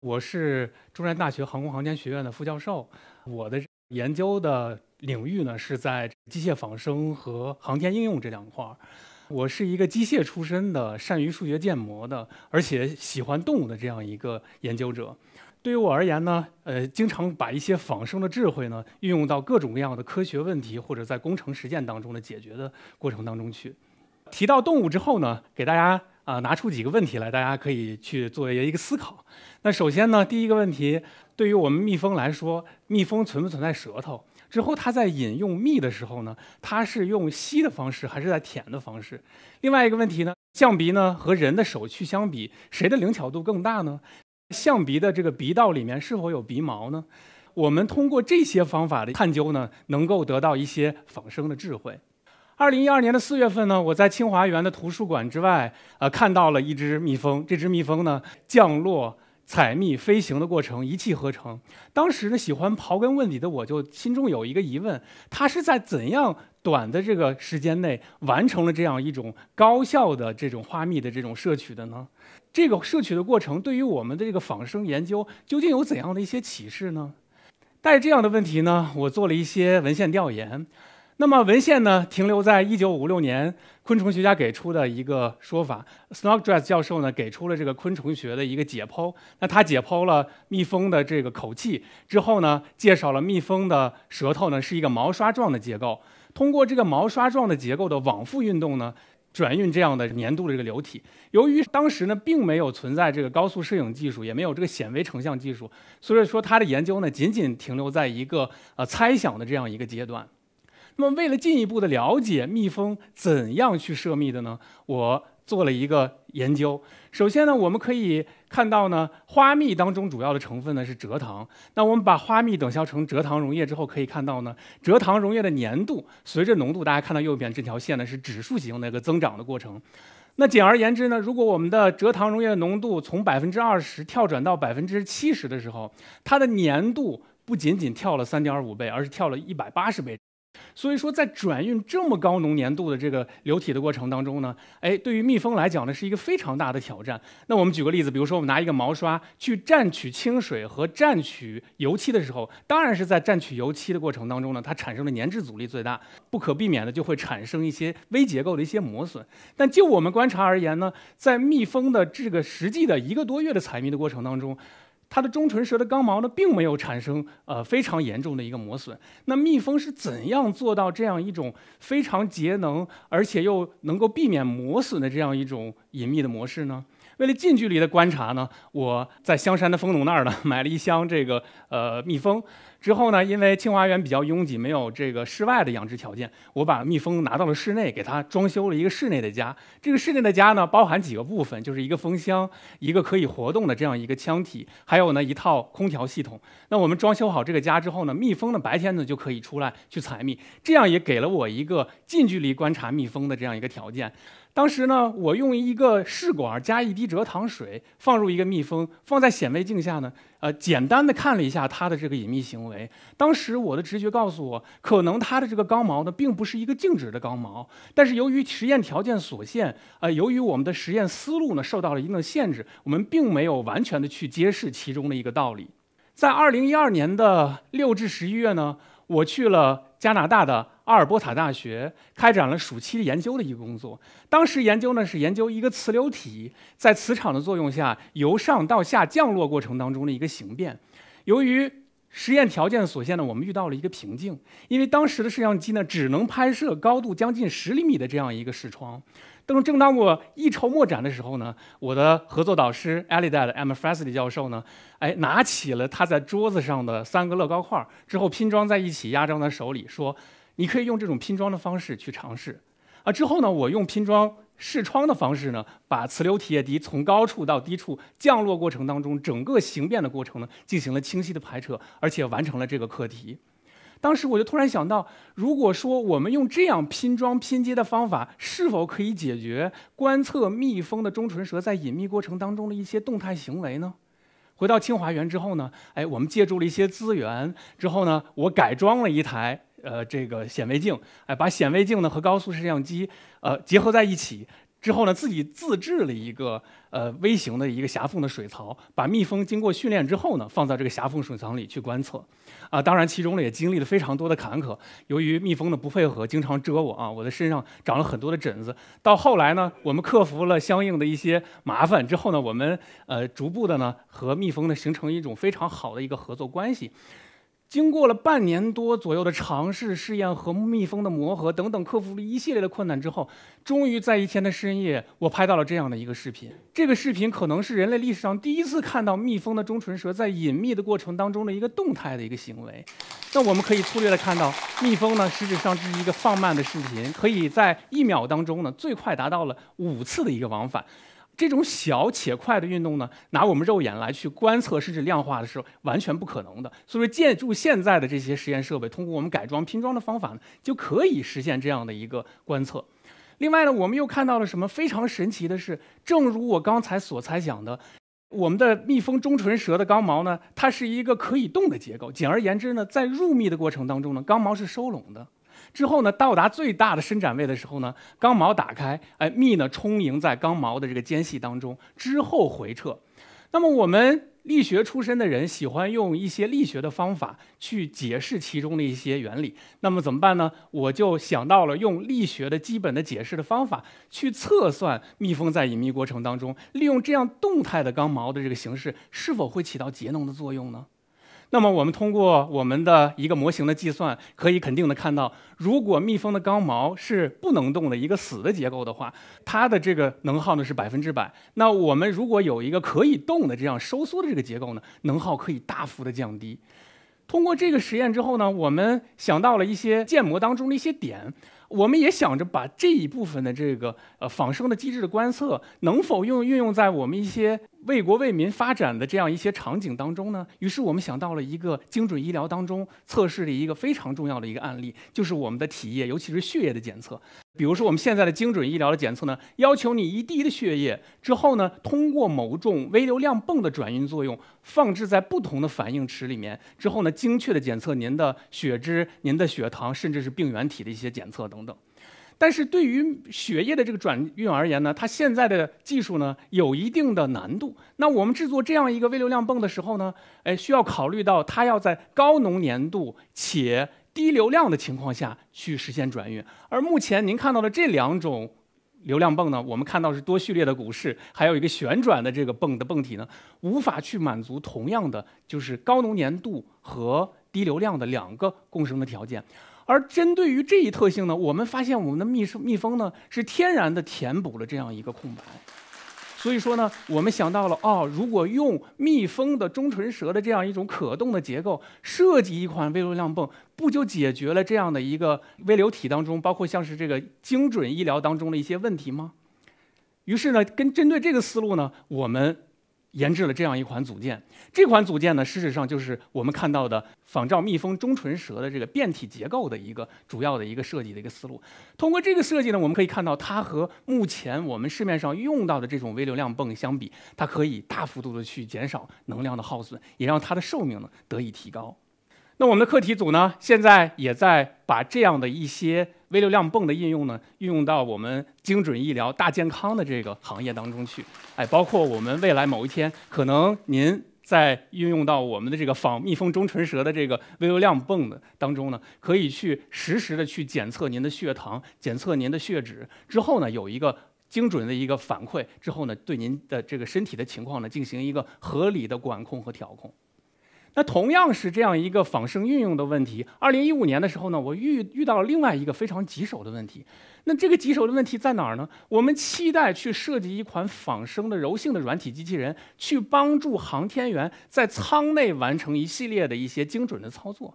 我是中山大学航空航天学院的副教授，我的研究的领域呢是在机械仿生和航天应用这两块儿。我是一个机械出身的，善于数学建模的，而且喜欢动物的这样一个研究者。对于我而言呢，呃，经常把一些仿生的智慧呢运用到各种各样的科学问题或者在工程实践当中的解决的过程当中去。提到动物之后呢，给大家。啊，拿出几个问题来，大家可以去做一个一个思考。那首先呢，第一个问题，对于我们蜜蜂来说，蜜蜂存不存在舌头？之后它在饮用蜜的时候呢，它是用吸的方式还是在舔的方式？另外一个问题呢，象鼻呢和人的手去相比，谁的灵巧度更大呢？象鼻的这个鼻道里面是否有鼻毛呢？我们通过这些方法的探究呢，能够得到一些仿生的智慧。二零一二年的四月份呢，我在清华园的图书馆之外，呃，看到了一只蜜蜂。这只蜜蜂呢，降落、采蜜、飞行的过程一气呵成。当时呢，喜欢刨根问底的我就心中有一个疑问：它是在怎样短的这个时间内完成了这样一种高效的这种花蜜的这种摄取的呢？这个摄取的过程对于我们的这个仿生研究究竟有怎样的一些启示呢？带着这样的问题呢，我做了一些文献调研。那么文献呢停留在一九五六年昆虫学家给出的一个说法。Snodgrass 教授呢给出了这个昆虫学的一个解剖。那他解剖了蜜蜂的这个口器之后呢，介绍了蜜蜂的舌头呢是一个毛刷状的结构。通过这个毛刷状的结构的往复运动呢，转运这样的粘度的这个流体。由于当时呢并没有存在这个高速摄影技术，也没有这个显微成像技术，所以说他的研究呢仅仅停留在一个呃猜想的这样一个阶段。那么，为了进一步的了解蜜蜂怎样去涉密的呢？我做了一个研究。首先呢，我们可以看到呢，花蜜当中主要的成分呢是蔗糖。那我们把花蜜等效成蔗糖溶液之后，可以看到呢，蔗糖溶液的粘度随着浓度，大家看到右边这条线呢是指数型的一个增长的过程。那简而言之呢，如果我们的蔗糖溶液的浓度从百分之二十跳转到百分之七十的时候，它的粘度不仅仅跳了三点五倍，而是跳了一百八十倍。所以说，在转运这么高浓粘度的这个流体的过程当中呢，哎，对于蜜蜂来讲呢，是一个非常大的挑战。那我们举个例子，比如说我们拿一个毛刷去蘸取清水和蘸取油漆的时候，当然是在蘸取油漆的过程当中呢，它产生的粘滞阻力最大，不可避免的就会产生一些微结构的一些磨损。但就我们观察而言呢，在蜜蜂的这个实际的一个多月的采蜜的过程当中，它的中唇舌的肛毛呢，并没有产生呃非常严重的一个磨损。那蜜蜂是怎样做到这样一种非常节能，而且又能够避免磨损的这样一种隐秘的模式呢？为了近距离的观察呢，我在香山的蜂农那儿呢，买了一箱这个呃蜜蜂。之后呢，因为清华园比较拥挤，没有这个室外的养殖条件，我把蜜蜂拿到了室内，给它装修了一个室内的家。这个室内的家呢，包含几个部分，就是一个蜂箱，一个可以活动的这样一个腔体，还有呢一套空调系统。那我们装修好这个家之后呢，蜜蜂呢白天呢就可以出来去采蜜，这样也给了我一个近距离观察蜜蜂的这样一个条件。当时呢，我用一个试管加一滴蔗糖水，放入一个蜜蜂，放在显微镜下呢。呃，简单的看了一下他的这个隐秘行为，当时我的直觉告诉我，可能他的这个肛毛呢，并不是一个静止的肛毛。但是由于实验条件所限，呃，由于我们的实验思路呢受到了一定的限制，我们并没有完全的去揭示其中的一个道理。在二零一二年的六至十一月呢，我去了加拿大的。阿尔伯塔大学开展了暑期研究的一个工作，当时研究呢是研究一个磁流体在磁场的作用下由上到下降落过程当中的一个形变。由于实验条件所限呢，我们遇到了一个瓶颈，因为当时的摄像机呢只能拍摄高度将近十厘米的这样一个视窗。但是正当我一筹莫展的时候呢，我的合作导师 Alidad Emfressi 教授呢，哎拿起了他在桌子上的三个乐高块之后拼装在一起，压张在手里说。你可以用这种拼装的方式去尝试，啊，之后呢，我用拼装视窗的方式呢，把磁流体液滴从高处到低处降落过程当中整个形变的过程呢，进行了清晰的拍摄，而且完成了这个课题。当时我就突然想到，如果说我们用这样拼装拼接的方法，是否可以解决观测蜜蜂的中唇舌在隐秘过程当中的一些动态行为呢？回到清华园之后呢，哎，我们借助了一些资源，之后呢，我改装了一台。呃，这个显微镜，哎，把显微镜呢和高速摄像机，呃，结合在一起之后呢，自己自制了一个呃微型的一个狭缝的水槽，把蜜蜂经过训练之后呢，放到这个狭缝水槽里去观测。啊，当然其中呢也经历了非常多的坎坷。由于蜜蜂呢不配合，经常蛰我啊，我的身上长了很多的疹子。到后来呢，我们克服了相应的一些麻烦之后呢，我们呃逐步的呢和蜜蜂呢形成一种非常好的一个合作关系。经过了半年多左右的尝试、试验和蜜蜂的磨合等等，克服了一系列的困难之后，终于在一天的深夜，我拍到了这样的一个视频。这个视频可能是人类历史上第一次看到蜜蜂的中唇舌在隐秘的过程当中的一个动态的一个行为。那我们可以粗略的看到，蜜蜂呢，实质上是一个放慢的视频，可以在一秒当中呢，最快达到了五次的一个往返。这种小且快的运动呢，拿我们肉眼来去观测，甚至量化的是完全不可能的。所以说借助现在的这些实验设备，通过我们改装拼装的方法呢，就可以实现这样的一个观测。另外呢，我们又看到了什么？非常神奇的是，正如我刚才所猜想的，我们的蜜蜂中唇舌的肛毛呢，它是一个可以动的结构。简而言之呢，在入蜜的过程当中呢，肛毛是收拢的。之后呢，到达最大的伸展位的时候呢，钢毛打开，哎，蜜呢充盈在钢毛的这个间隙当中，之后回撤。那么我们力学出身的人喜欢用一些力学的方法去解释其中的一些原理。那么怎么办呢？我就想到了用力学的基本的解释的方法去测算蜜蜂在隐秘过程当中，利用这样动态的钢毛的这个形式，是否会起到节能的作用呢？那么我们通过我们的一个模型的计算，可以肯定的看到，如果蜜蜂的肛毛是不能动的一个死的结构的话，它的这个能耗呢是百分之百。那我们如果有一个可以动的这样收缩的这个结构呢，能耗可以大幅的降低。通过这个实验之后呢，我们想到了一些建模当中的一些点，我们也想着把这一部分的这个呃仿生的机制的观测能否用运用在我们一些。为国为民发展的这样一些场景当中呢，于是我们想到了一个精准医疗当中测试的一个非常重要的一个案例，就是我们的体液，尤其是血液的检测。比如说我们现在的精准医疗的检测呢，要求你一滴的血液之后呢，通过某种微流量泵的转运作用，放置在不同的反应池里面之后呢，精确的检测您的血脂、您的血糖，甚至是病原体的一些检测等等。但是对于血液的这个转运而言呢，它现在的技术呢有一定的难度。那我们制作这样一个微流量泵的时候呢，哎，需要考虑到它要在高浓粘度且低流量的情况下去实现转运。而目前您看到的这两种流量泵呢，我们看到是多序列的鼓式，还有一个旋转的这个泵的泵体呢，无法去满足同样的就是高浓粘度和低流量的两个共生的条件。而针对于这一特性呢，我们发现我们的蜜蜂蜜蜂呢是天然的填补了这样一个空白，所以说呢，我们想到了哦，如果用蜜蜂的中唇舌的这样一种可动的结构设计一款微流量泵，不就解决了这样的一个微流体当中，包括像是这个精准医疗当中的一些问题吗？于是呢，跟针对这个思路呢，我们。研制了这样一款组件，这款组件呢，事实上就是我们看到的仿照蜜蜂中唇舌的这个变体结构的一个主要的一个设计的一个思路。通过这个设计呢，我们可以看到它和目前我们市面上用到的这种微流量泵相比，它可以大幅度的去减少能量的耗损，也让它的寿命呢得以提高。那我们的课题组呢，现在也在把这样的一些微流量泵的应用呢，运用到我们精准医疗、大健康的这个行业当中去。哎，包括我们未来某一天，可能您在运用到我们的这个仿蜜蜂中唇舌的这个微流量泵的当中呢，可以去实时的去检测您的血糖、检测您的血脂，之后呢，有一个精准的一个反馈，之后呢，对您的这个身体的情况呢，进行一个合理的管控和调控。那同样是这样一个仿生运用的问题。二零一五年的时候呢，我遇遇到了另外一个非常棘手的问题。那这个棘手的问题在哪儿呢？我们期待去设计一款仿生的柔性的软体机器人，去帮助航天员在舱内完成一系列的一些精准的操作。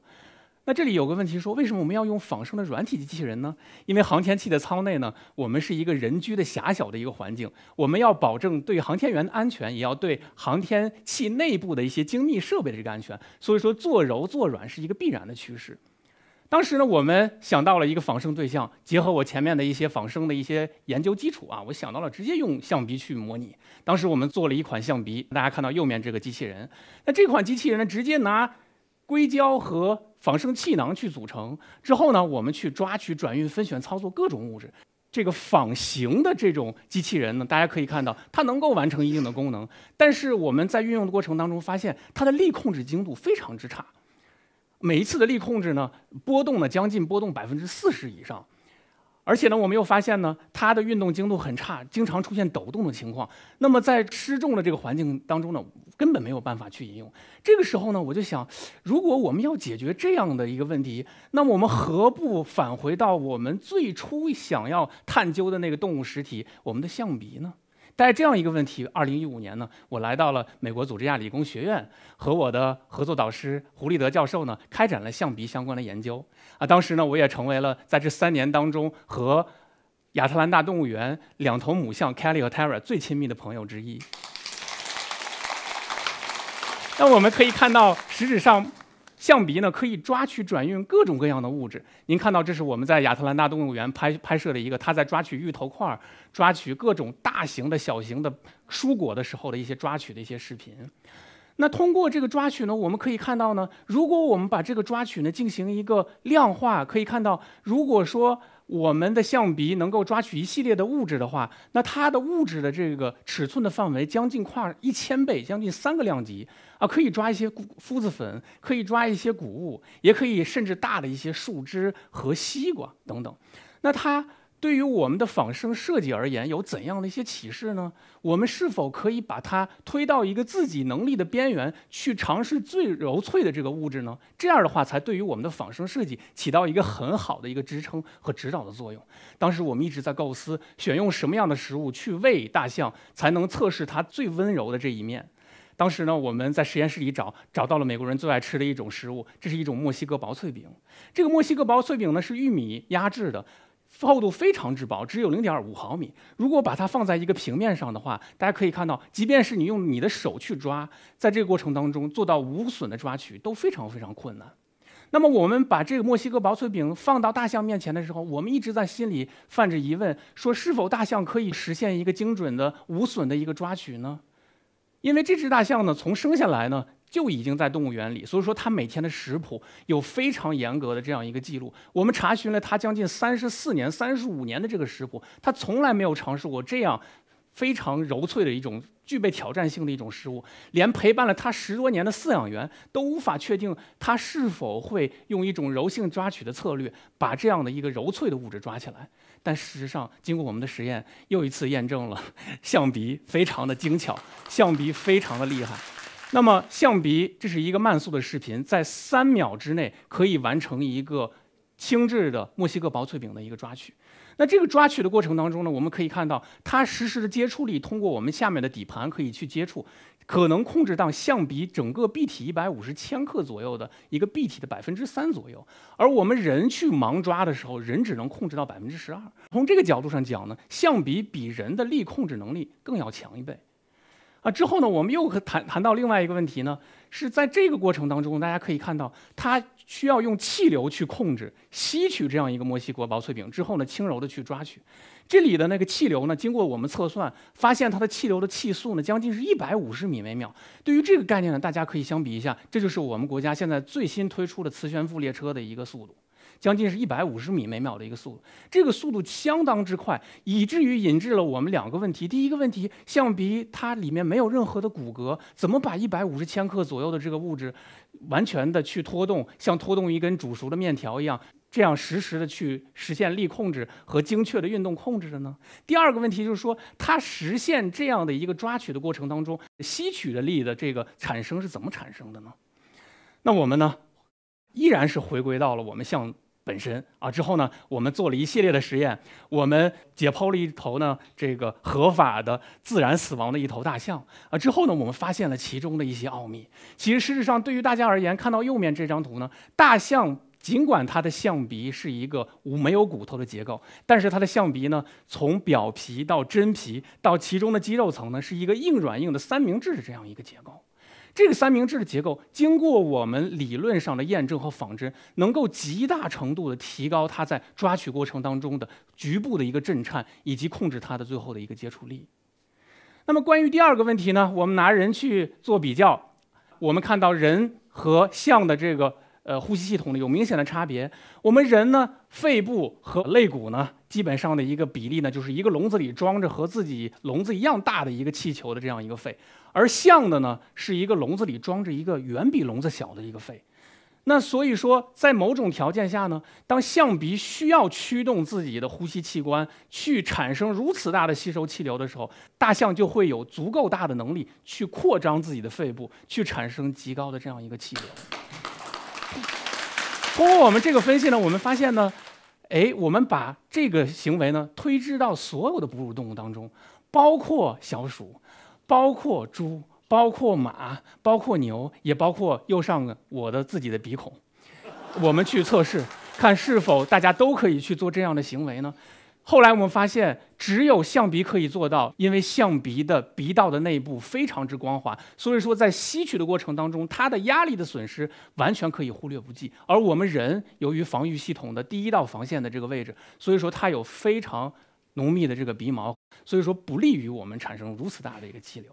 那这里有个问题，说为什么我们要用仿生的软体机器人呢？因为航天器的舱内呢，我们是一个人居的狭小的一个环境，我们要保证对航天员的安全，也要对航天器内部的一些精密设备的这个安全，所以说做柔做软是一个必然的趋势。当时呢，我们想到了一个仿生对象，结合我前面的一些仿生的一些研究基础啊，我想到了直接用橡皮去模拟。当时我们做了一款橡皮，大家看到右面这个机器人，那这款机器人呢，直接拿。硅胶和仿生气囊去组成之后呢，我们去抓取、转运、分选、操作各种物质。这个仿形的这种机器人呢，大家可以看到，它能够完成一定的功能。但是我们在运用的过程当中发现，它的力控制精度非常之差，每一次的力控制呢，波动呢将近波动百分之四十以上。而且呢，我们又发现呢，它的运动精度很差，经常出现抖动的情况。那么在失重的这个环境当中呢，根本没有办法去饮用。这个时候呢，我就想，如果我们要解决这样的一个问题，那么我们何不返回到我们最初想要探究的那个动物实体——我们的象鼻呢？带着这样一个问题，二零一五年呢，我来到了美国佐治亚理工学院，和我的合作导师胡立德教授呢，开展了象鼻相关的研究。啊，当时呢，我也成为了在这三年当中和亚特兰大动物园两头母象 Kelly 和 Tara 最亲密的朋友之一。那我们可以看到，实质上。象鼻呢可以抓取转运各种各样的物质。您看到，这是我们在亚特兰大动物园拍拍摄的一个，它在抓取芋头块儿、抓取各种大型的、小型的蔬果的时候的一些抓取的一些视频。那通过这个抓取呢，我们可以看到呢，如果我们把这个抓取呢进行一个量化，可以看到，如果说。我们的象鼻能够抓取一系列的物质的话，那它的物质的这个尺寸的范围将近跨一千倍，将近三个量级啊，可以抓一些麸子粉，可以抓一些谷物，也可以甚至大的一些树枝和西瓜等等，那它。对于我们的仿生设计而言，有怎样的一些启示呢？我们是否可以把它推到一个自己能力的边缘，去尝试最柔脆的这个物质呢？这样的话，才对于我们的仿生设计起到一个很好的一个支撑和指导的作用。当时我们一直在构思，选用什么样的食物去喂大象，才能测试它最温柔的这一面。当时呢，我们在实验室里找，找到了美国人最爱吃的一种食物，这是一种墨西哥薄脆饼。这个墨西哥薄脆饼呢，是玉米压制的。厚度非常之薄，只有零点五毫米。如果把它放在一个平面上的话，大家可以看到，即便是你用你的手去抓，在这个过程当中做到无损的抓取都非常非常困难。那么我们把这个墨西哥薄脆饼放到大象面前的时候，我们一直在心里泛着疑问：说是否大象可以实现一个精准的无损的一个抓取呢？因为这只大象呢，从生下来呢。就已经在动物园里，所以说他每天的食谱有非常严格的这样一个记录。我们查询了他将近三十四年、三十五年的这个食谱，他从来没有尝试过这样非常柔脆的一种、具备挑战性的一种食物。连陪伴了他十多年的饲养员都无法确定他是否会用一种柔性抓取的策略把这样的一个柔脆的物质抓起来。但事实上，经过我们的实验，又一次验证了象鼻非常的精巧，象鼻非常的厉害。那么象鼻这是一个慢速的视频，在三秒之内可以完成一个轻质的墨西哥薄脆饼的一个抓取。那这个抓取的过程当中呢，我们可以看到它实时的接触力通过我们下面的底盘可以去接触，可能控制到象鼻整个臂体一百五十千克左右的一个臂体的百分之三左右。而我们人去盲抓的时候，人只能控制到百分之十二。从这个角度上讲呢，象鼻比人的力控制能力更要强一倍。啊，之后呢，我们又谈谈到另外一个问题呢，是在这个过程当中，大家可以看到，它需要用气流去控制，吸取这样一个墨西哥薄脆饼之后呢，轻柔的去抓取，这里的那个气流呢，经过我们测算，发现它的气流的气速呢，将近是一百五十米每秒。对于这个概念呢，大家可以相比一下，这就是我们国家现在最新推出的磁悬浮列车的一个速度。将近是一百五十米每秒的一个速度，这个速度相当之快，以至于引致了我们两个问题。第一个问题，橡皮它里面没有任何的骨骼，怎么把一百五十千克左右的这个物质，完全的去拖动，像拖动一根煮熟的面条一样，这样实时的去实现力控制和精确的运动控制的呢？第二个问题就是说，它实现这样的一个抓取的过程当中，吸取的力的这个产生是怎么产生的呢？那我们呢，依然是回归到了我们像。本身啊，之后呢，我们做了一系列的实验，我们解剖了一头呢，这个合法的自然死亡的一头大象啊，之后呢，我们发现了其中的一些奥秘。其实事实上，对于大家而言，看到右面这张图呢，大象尽管它的象鼻是一个无没有骨头的结构，但是它的象鼻呢，从表皮到真皮到其中的肌肉层呢，是一个硬软硬的三明治这样一个结构。这个三明治的结构，经过我们理论上的验证和仿真，能够极大程度的提高它在抓取过程当中的局部的一个震颤，以及控制它的最后的一个接触力。那么关于第二个问题呢，我们拿人去做比较，我们看到人和象的这个呃呼吸系统呢有明显的差别。我们人呢，肺部和肋骨呢，基本上的一个比例呢，就是一个笼子里装着和自己笼子一样大的一个气球的这样一个肺。而象的呢，是一个笼子里装着一个远比笼子小的一个肺，那所以说，在某种条件下呢，当象鼻需要驱动自己的呼吸器官去产生如此大的吸收气流的时候，大象就会有足够大的能力去扩张自己的肺部，去产生极高的这样一个气流。通过我们这个分析呢，我们发现呢，哎，我们把这个行为呢推至到所有的哺乳动物当中，包括小鼠。包括猪，包括马，包括牛，也包括右上我的自己的鼻孔。我们去测试，看是否大家都可以去做这样的行为呢？后来我们发现，只有象鼻可以做到，因为象鼻的鼻道的内部非常之光滑，所以说在吸取的过程当中，它的压力的损失完全可以忽略不计。而我们人，由于防御系统的第一道防线的这个位置，所以说它有非常。浓密的这个鼻毛，所以说不利于我们产生如此大的一个气流。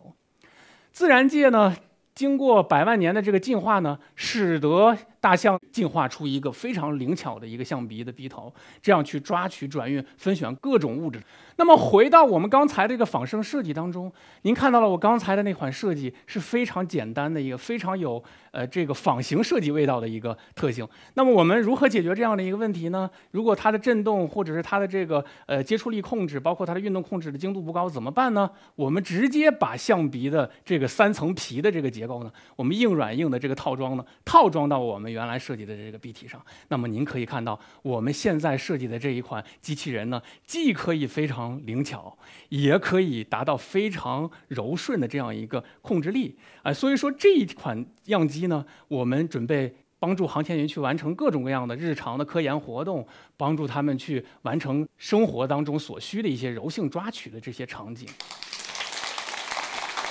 自然界呢，经过百万年的这个进化呢，使得。大象进化出一个非常灵巧的一个象鼻的鼻头，这样去抓取、转运、分选各种物质。那么回到我们刚才这个仿生设计当中，您看到了我刚才的那款设计是非常简单的一个，非常有呃这个仿形设计味道的一个特性。那么我们如何解决这样的一个问题呢？如果它的振动或者是它的这个呃接触力控制，包括它的运动控制的精度不高，怎么办呢？我们直接把象鼻的这个三层皮的这个结构呢，我们硬软硬的这个套装呢，套装到我们。原来设计的这个臂体上，那么您可以看到，我们现在设计的这一款机器人呢，既可以非常灵巧，也可以达到非常柔顺的这样一个控制力啊。所以说这一款样机呢，我们准备帮助航天员去完成各种各样的日常的科研活动，帮助他们去完成生活当中所需的一些柔性抓取的这些场景。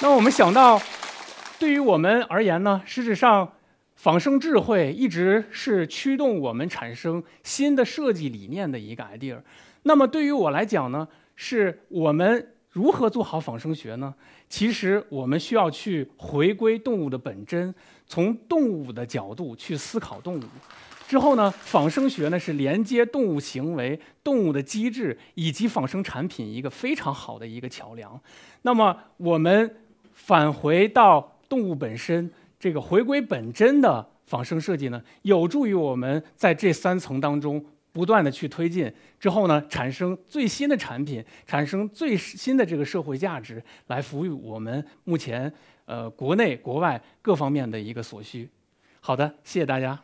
那我们想到，对于我们而言呢，实质上。仿生智慧一直是驱动我们产生新的设计理念的一个 idea。那么对于我来讲呢，是我们如何做好仿生学呢？其实我们需要去回归动物的本真，从动物的角度去思考动物。之后呢，仿生学呢是连接动物行为、动物的机制以及仿生产品一个非常好的一个桥梁。那么我们返回到动物本身。这个回归本真的仿生设计呢，有助于我们在这三层当中不断的去推进，之后呢，产生最新的产品，产生最新的这个社会价值，来服务我们目前呃国内国外各方面的一个所需。好的，谢谢大家。